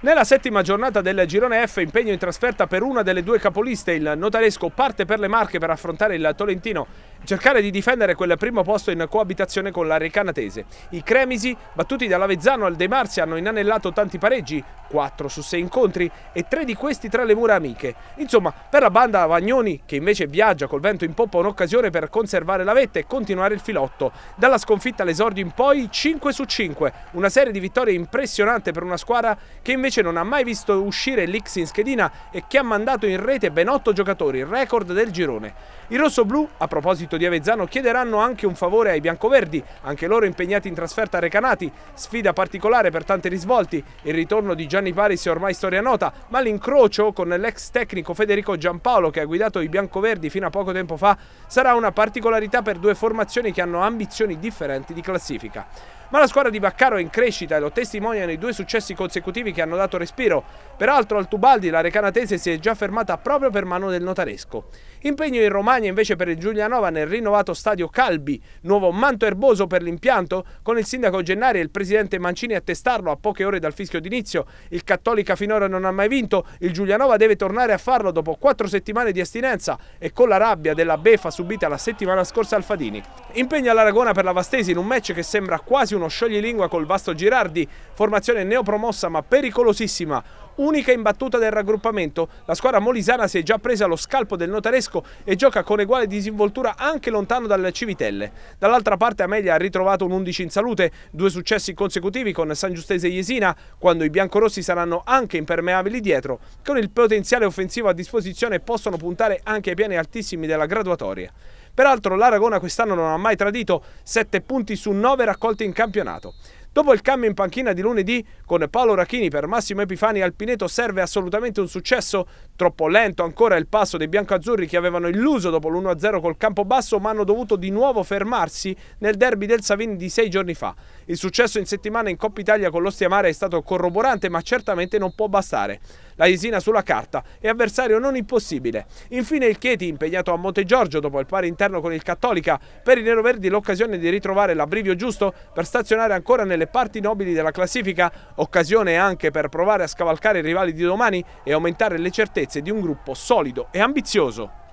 Nella settima giornata del girone F, impegno in trasferta per una delle due capoliste, il notaresco parte per le Marche per affrontare il Tolentino cercare di difendere quel primo posto in coabitazione con la Recanatese. I cremisi, battuti dall'Avezzano al De Marzi, hanno inanellato tanti pareggi, 4 su 6 incontri e 3 di questi tra le mura amiche. Insomma, per la banda Vagnoni, che invece viaggia col vento in poppa, un'occasione per conservare la vetta e continuare il filotto. Dalla sconfitta all'esordio in poi 5 su 5, una serie di vittorie impressionante per una squadra che invece non ha mai visto uscire l'X in schedina e che ha mandato in rete ben 8 giocatori, record del girone. Il rosso rossoblù, a proposito proposito di Avezzano chiederanno anche un favore ai biancoverdi, anche loro impegnati in trasferta a Recanati. Sfida particolare per tanti risvolti, il ritorno di Gianni Paris è ormai storia nota, ma l'incrocio con l'ex tecnico Federico Giampaolo che ha guidato i biancoverdi fino a poco tempo fa sarà una particolarità per due formazioni che hanno ambizioni differenti di classifica ma la squadra di Baccaro è in crescita e lo testimoniano i due successi consecutivi che hanno dato respiro. Peraltro al Tubaldi la Recanatese si è già fermata proprio per mano del notaresco. Impegno in Romagna invece per il Giulianova nel rinnovato stadio Calbi, nuovo manto erboso per l'impianto, con il sindaco Gennari e il presidente Mancini a testarlo a poche ore dal fischio d'inizio. Il Cattolica finora non ha mai vinto, il Giulianova deve tornare a farlo dopo quattro settimane di astinenza e con la rabbia della befa subita la settimana scorsa al Fadini. Impegno all'Aragona per la Vastesi in un match che sembra quasi un uno scioglilingua col Vasto Girardi, formazione neopromossa ma pericolosissima. Unica imbattuta del raggruppamento, la squadra molisana si è già presa lo scalpo del notaresco e gioca con eguale disinvoltura anche lontano dalle Civitelle. Dall'altra parte Amelia ha ritrovato un 11 in salute, due successi consecutivi con San Giustese e Jesina, quando i biancorossi saranno anche impermeabili dietro. Con il potenziale offensivo a disposizione possono puntare anche ai piani altissimi della graduatoria. Peraltro l'Aragona quest'anno non ha mai tradito 7 punti su 9 raccolti in campionato. Dopo il cambio in panchina di lunedì con Paolo Rachini per Massimo Epifani Alpineto serve assolutamente un successo. Troppo lento ancora il passo dei biancoazzurri che avevano illuso dopo l'1-0 col campo basso ma hanno dovuto di nuovo fermarsi nel derby del Savini di sei giorni fa. Il successo in settimana in Coppa Italia con l'Ostia Mare è stato corroborante ma certamente non può bastare. La Isina sulla carta è avversario non impossibile. Infine il Chieti impegnato a Monte Giorgio dopo il pari interno con il Cattolica. Per i neroverdi l'occasione di ritrovare l'abbrivio giusto per stazionare ancora nel nelle parti nobili della classifica, occasione anche per provare a scavalcare i rivali di domani e aumentare le certezze di un gruppo solido e ambizioso.